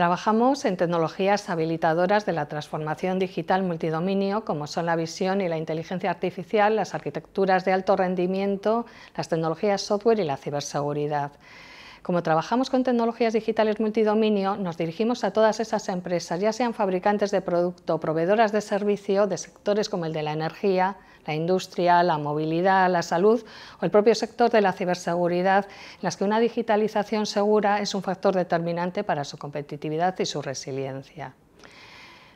Trabajamos en tecnologías habilitadoras de la transformación digital multidominio, como son la visión y la inteligencia artificial, las arquitecturas de alto rendimiento, las tecnologías software y la ciberseguridad. Como trabajamos con tecnologías digitales multidominio, nos dirigimos a todas esas empresas, ya sean fabricantes de producto, proveedoras de servicio, de sectores como el de la energía, la industria, la movilidad, la salud o el propio sector de la ciberseguridad, en las que una digitalización segura es un factor determinante para su competitividad y su resiliencia.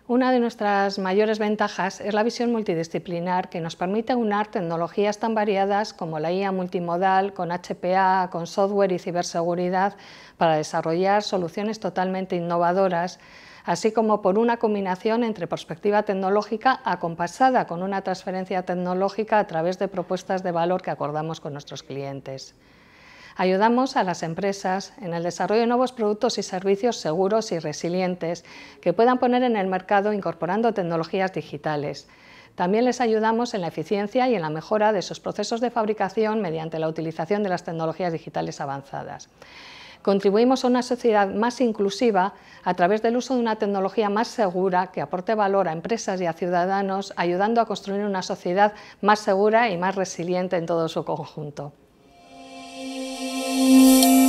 Una de nuestras mayores ventajas es la visión multidisciplinar que nos permite unir tecnologías tan variadas como la IA multimodal con HPA, con software y ciberseguridad para desarrollar soluciones totalmente innovadoras así como por una combinación entre perspectiva tecnológica acompasada con una transferencia tecnológica a través de propuestas de valor que acordamos con nuestros clientes. Ayudamos a las empresas en el desarrollo de nuevos productos y servicios seguros y resilientes que puedan poner en el mercado incorporando tecnologías digitales. También les ayudamos en la eficiencia y en la mejora de sus procesos de fabricación mediante la utilización de las tecnologías digitales avanzadas. Contribuimos a una sociedad más inclusiva a través del uso de una tecnología más segura que aporte valor a empresas y a ciudadanos, ayudando a construir una sociedad más segura y más resiliente en todo su conjunto. うん。